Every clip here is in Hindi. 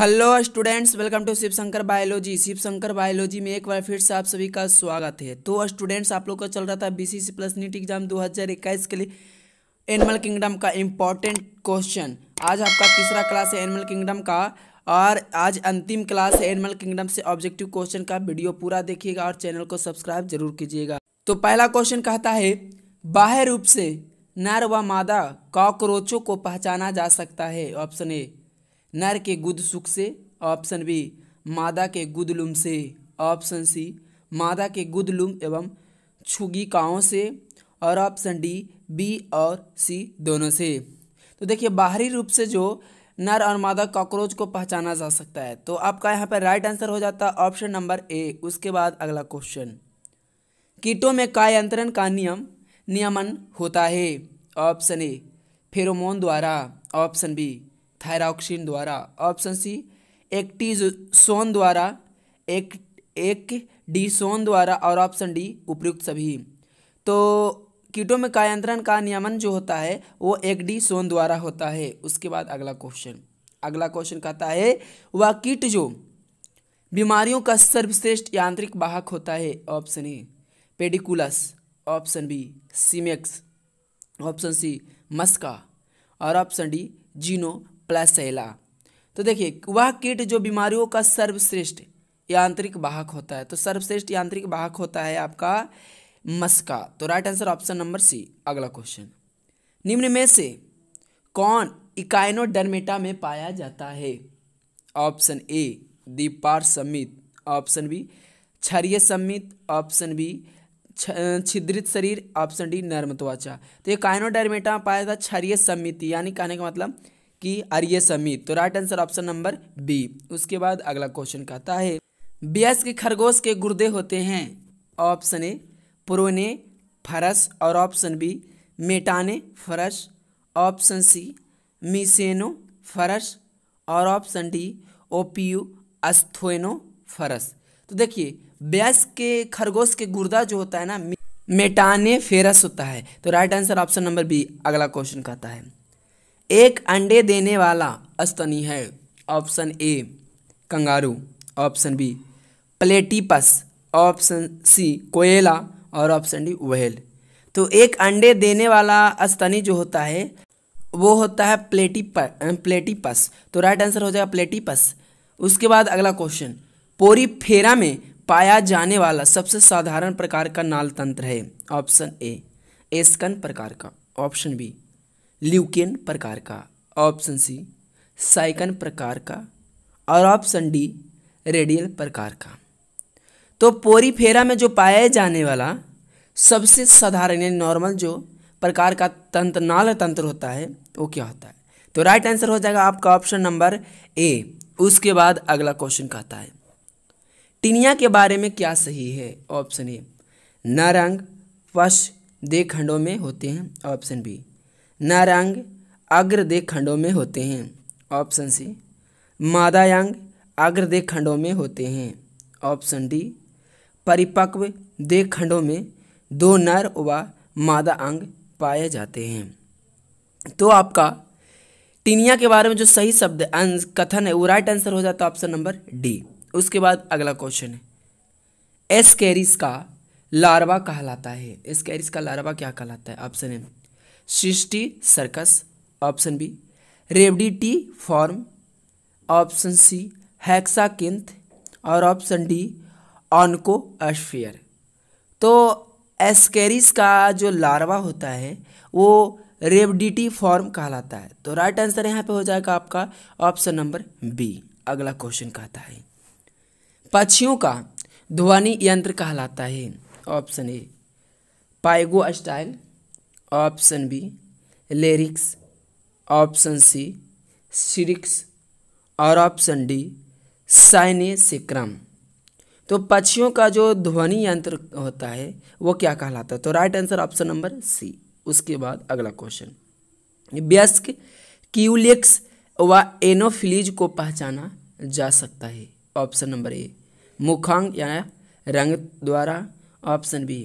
hello students welcome to Shiv Shankar biology Shiv Shankar biology में एक बार फिर से आप सभी का स्वागत है तो स्टूडेंट्स आप लोग का चल रहा था बीसीसी प्लस नीट एग्जाम 2021 के लिए एनिमल किंगडम का इम्पोर्टेंट क्वेश्चन आज आपका तीसरा क्लास है एनिमल किंगडम का और आज अंतिम क्लास है एनिमल किंगडम से ऑब्जेक्टिव क्वेश्चन का वीडियो पूरा देखिएगा और चैनल को सब्सक्राइब जरूर कीजिएगा तो पहला क्वेश्चन कहता है बाह्य रूप से नर व मादा कॉकरोचों को पहचाना जा सकता है ऑप्शन ए नर के गुद सुख से ऑप्शन बी मादा के गुदलुम से ऑप्शन सी मादा के गुदलुम एवं छुगिकाओं से और ऑप्शन डी बी और सी दोनों से तो देखिए बाहरी रूप से जो नर और मादा कॉकरोच को पहचाना जा सकता है तो आपका यहाँ पर राइट आंसर हो जाता है ऑप्शन नंबर ए उसके बाद अगला क्वेश्चन कीटों में कायांतरण का नियम नियमन होता है ऑप्शन ए फेरोमोन द्वारा ऑप्शन बी थायरॉक्सिन द्वारा ऑप्शन सी एक्टिजोन द्वारा एक एक डीसोन द्वारा और ऑप्शन डी उपयुक्त सभी तो कीटों में कायांतरण का नियमन जो होता है वो एक डी सोन द्वारा होता है उसके बाद अगला क्वेश्चन अगला क्वेश्चन कहता है वह कीट जो बीमारियों का सर्वश्रेष्ठ यांत्रिक वाहक होता है option A pediculus option B cimex option C musca और ऑप्शन डी जीनो प्लस तो देखिए वह कीट जो बीमारियों का सर्वश्रेष्ठ यांत्रिक वाहक होता है तो सर्वश्रेष्ठ यांत्रिक वाहक होता है आपका मस्का तो right answer option number C अगला क्वेश्चन निम्न में से कौन इकाइनोडर्मेटा में पाया जाता है ऑप्शन ए दीपार समित ऑप्शन बी क्षरिय समित ऑप्शन बी छिद्रित शरीर ऑप्शन डी नर्म त्वचा तो ये काइनोडर्मेटा पाया जाता क्षरिय समिति यानी कहने का मतलब कि आर्य समित तो right answer option number B उसके बाद अगला क्वेश्चन कहता है बियास के खरगोश के गुर्दे होते हैं ऑप्शन ए पुरोने फरस और ऑप्शन बी मेटाने फरस ऑप्शन सी मिसेनो फरस और ऑप्शन डी ओपीयू अस्थोनो फरस तो देखिए ब्यास के खरगोश के गुर्दा जो होता है ना मेटाने फेरस होता है तो right answer option number B अगला क्वेश्चन कहता है एक अंडे देने वाला स्तनी है option A kangaroo option B platypus option C koala और ऑप्शन डी वहल तो एक अंडे देने वाला स्तनी जो होता है वो होता है प्लेटिप प्लेटिपस तो राइट आंसर हो जाएगा प्लेटिपस उसके बाद अगला क्वेश्चन पोरी फेरा में पाया जाने वाला सबसे साधारण प्रकार का नाल तंत्र है ऑप्शन ए एस्कन प्रकार का ऑप्शन बी ल्यूकेन प्रकार का ऑप्शन सी साइकन प्रकार का और ऑप्शन डी रेडियल प्रकार का तो पोरीफेरा में जो पाया जाने वाला सबसे साधारण यानी नॉर्मल जो प्रकार का तंत्र नाल तंत्र होता है वो क्या होता है तो राइट आंसर हो जाएगा आपका ऑप्शन नंबर ए उसके बाद अगला क्वेश्चन कहता है टिनिया के बारे में क्या सही है ऑप्शन ए नरंग पश दे खंडों में होते हैं ऑप्शन बी नारांग अग्रदेह खंडों में होते हैं ऑप्शन सी मादायांग अग्रदेह खंडों में होते हैं ऑप्शन डी परिपक्व देह खंडों में दो नर व मादा अंग पाए जाते हैं तो आपका टीनिया के बारे में जो सही शब्द अंश कथन है वो राइट आंसर हो जाता है ऑप्शन नंबर डी उसके बाद अगला क्वेश्चन है एस्केरिस का लार्वा कहलाता है एस्केरिस का लार्वा क्या कहलाता है ऑप्शन है cysticercus option B rhabditiform option C hexacanth और ऑप्शन डी ऑनको ऑनकोस्फियर तो एस्केरिस का जो लार्वा होता है वो रेवडिटी फॉर्म कहलाता है तो राइट आंसर यहाँ पे हो जाएगा आपका ऑप्शन नंबर बी अगला क्वेश्चन कहता है पक्षियों का ध्वनि यंत्र कहलाता है option A pygostyle option B larynx option C syrinx और ऑप्शन डी साइने सिक्रम तो पक्षियों का जो ध्वनि यंत्र होता है वो क्या कहलाता है तो right answer option number C उसके बाद अगला क्वेश्चन व्यस्क क्यूलेक्स व एनोफिलीज को पहचाना जा सकता है ऑप्शन नंबर ए मुखांग या रंग द्वारा ऑप्शन बी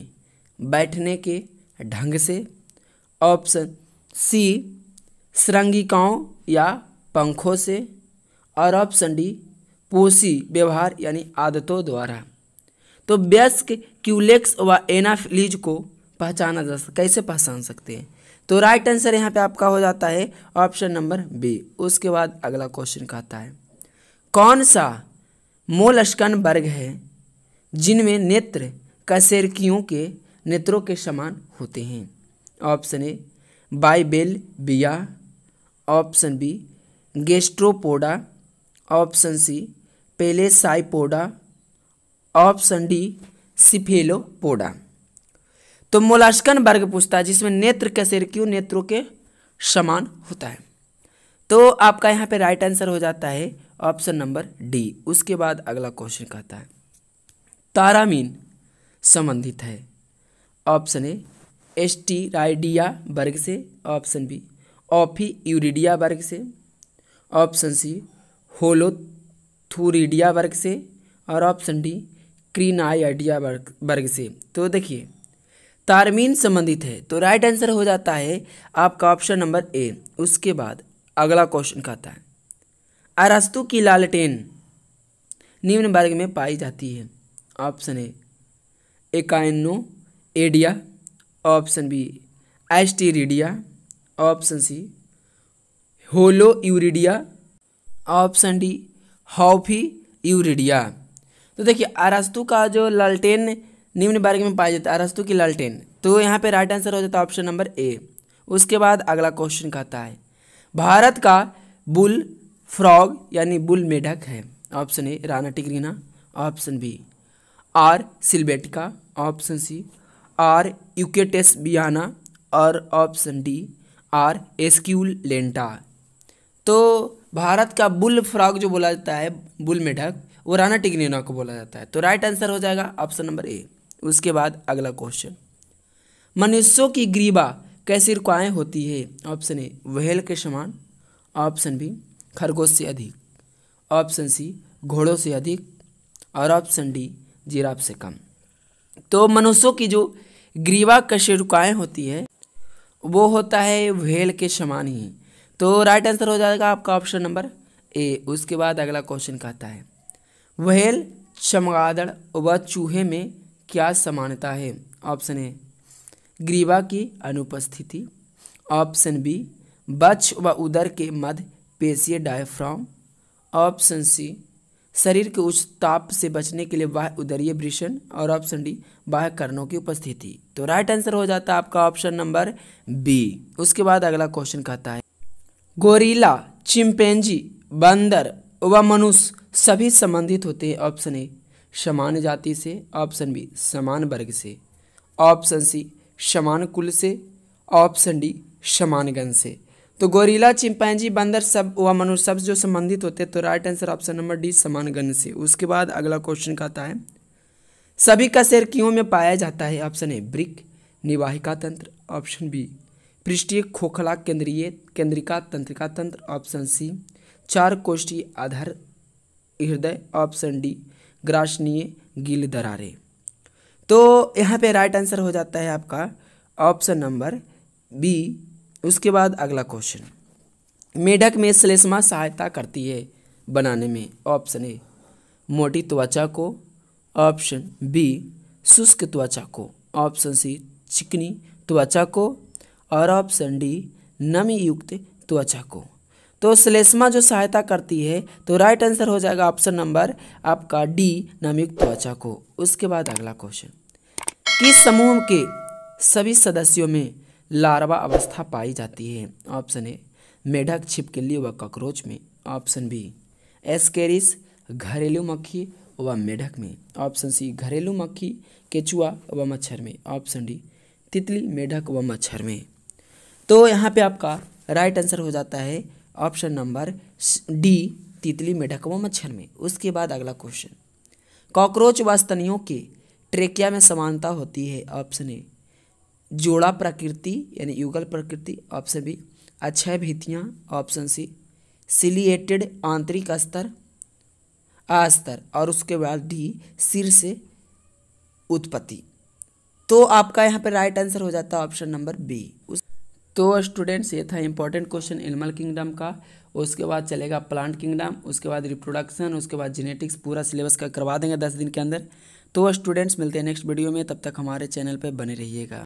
बैठने के ढंग से ऑप्शन सी श्रृंगिकाओं या पंखों से और ऑप्शन डी पोषी व्यवहार यानी आदतों द्वारा तो व्यस्क क्यूलेक्स व एनाफिलीज को पहचाना जा सकता कैसे पहचान सकते हैं तो राइट आंसर यहाँ पे आपका हो जाता है ऑप्शन नंबर बी उसके बाद अगला क्वेश्चन कहता है कौन सा मोलस्कन वर्ग है जिनमें नेत्र कसेरकियों के नेत्रों के समान होते हैं option A bivalvia option B gastropoda option C scaphopoda option D cephalopoda तो मोलास्कन वर्ग पूछता है जिसमें नेत्र क्यों नेत्रों के समान होता है तो आपका यहाँ पे राइट आंसर हो जाता है ऑप्शन नंबर डी उसके बाद अगला क्वेश्चन कहता है तारामीन संबंधित है ऑप्शन ए एस्टीराइडिया वर्ग से ऑप्शन बी ऑफी यूरिडिया वर्ग से ऑप्शन सी होलोथूरिडिया वर्ग से और ऑप्शन डी क्रीनाइडिया वर्ग वर्ग से तो देखिए तारमीन संबंधित है तो राइट आंसर हो जाता है आपका ऑप्शन नंबर ए उसके बाद अगला क्वेश्चन कहता है अरस्तु की लालटेन निम्न वर्ग में पाई जाती है option A echinoidea option B asteroidea option C holothuroidea option D ophiuroidea तो देखिए अरस्तु का जो लालटेन निम्न वर्ग में पाया जाता है अरस्तु की लालटेन तो यहाँ पे राइट आंसर हो जाता है ऑप्शन नंबर ए उसके बाद अगला क्वेश्चन कहता है भारत का बुल फ्रॉग यानी बुल मेढक है option A rana tigrina option B R sylvatica option C R catesbeiana और option D R esculenta तो भारत का बुल फ्रॉग जो बोला जाता है बुल मेढक वो राना टिग्निना को बोला जाता है तो राइट आंसर हो जाएगा ऑप्शन नंबर ए उसके बाद अगला क्वेश्चन मनुष्यों की ग्रीवा कैसी रुकाएँ होती है ऑप्शन ए वहल के समान ऑप्शन बी खरगोश से अधिक ऑप्शन सी घोड़ों से अधिक और ऑप्शन डी जीराब से कम तो मनुष्यों की जो ग्रीवा कशेरुकाएँ होती है वो होता है व्हेल के समान ही तो राइट आंसर हो जाएगा आपका ऑप्शन नंबर ए उसके बाद अगला क्वेश्चन कहता है व्हेल चमगादड़ व चूहे में क्या समानता है ऑप्शन ए ग्रीवा की अनुपस्थिति ऑप्शन बी बच्छ व उदर के मध्य पेशीय डायफ्राम ऑप्शन सी शरीर के उच्च ताप से बचने के लिए वह उदरीय वृषण और ऑप्शन डी वाह कर्णों की उपस्थिति तो राइट आंसर हो जाता है आपका ऑप्शन नंबर बी उसके बाद अगला क्वेश्चन कहता है गोरीला चिंपेंजी बंदर व मनुष्य सभी संबंधित होते हैं ऑप्शन ए समान जाति से ऑप्शन बी समान वर्ग से ऑप्शन सी समान कुल से ऑप्शन डी समान गण से तो गोरीला चिंपैंजी बंदर सब व मनुष्य सब जो संबंधित होते हैं तो right answer option number D समान गण से उसके बाद अगला क्वेश्चन कहता है सभी कसेर क्यों में पाया जाता है ऑप्शन ए ब्रिक निवाहिका तंत्र ऑप्शन बी पृष्ठीय खोखला केंद्रीय केंद्रिका तंत्रिका तंत्र ऑप्शन सी चार कोष्ठीय आधार हृदय ऑप्शन डी ग्रासनीय गिल दरारे तो यहाँ पे राइट आंसर हो जाता है आपका ऑप्शन नंबर बी उसके बाद अगला क्वेश्चन मेढक में श्लेष्मा सहायता करती है बनाने में ऑप्शन ए मोटी त्वचा को ऑप्शन बी शुष्क त्वचा को ऑप्शन सी चिकनी त्वचा को और ऑप्शन डी नमी युक्त त्वचा को तो श्लेष्मा जो सहायता करती है तो राइट आंसर हो जाएगा ऑप्शन नंबर आपका डी नमयुक्त त्वचा को उसके बाद अगला क्वेश्चन किस समूह के सभी सदस्यों में लार्वा अवस्था पाई जाती है ऑप्शन ए मेढक छिपकली व कॉकरोच में ऑप्शन बी एस्केरिस घरेलू मक्खी व मेढक में ऑप्शन सी घरेलू मक्खी केचुआ व मच्छर में ऑप्शन डी तितली मेढक व मच्छर में तो यहाँ पे आपका राइट आंसर हो जाता है ऑप्शन नंबर डी तितली मेढक व मच्छर में उसके बाद अगला क्वेश्चन कॉकरोच व स्तनियों के ट्रेकिया में समानता होती है ऑप्शन ए जोड़ा प्रकृति यानी युगल प्रकृति ऑप्शन बी अक्षय भीतियाँ ऑप्शन सी सिलिएटेड आंतरिक स्तर अस्तर और उसके बाद डी सिर से उत्पत्ति तो आपका यहाँ पर राइट आंसर हो जाता है ऑप्शन नंबर बी उस तो स्टूडेंट्स ये था इंपॉर्टेंट क्वेश्चन एनिमल किंगडम का उसके बाद चलेगा प्लांट किंगडम उसके बाद रिप्रोडक्शन उसके बाद जेनेटिक्स पूरा सिलेबस का करवा देंगे दस दिन के अंदर तो स्टूडेंट्स मिलते हैं नेक्स्ट वीडियो में तब तक हमारे चैनल पर बने रहिएगा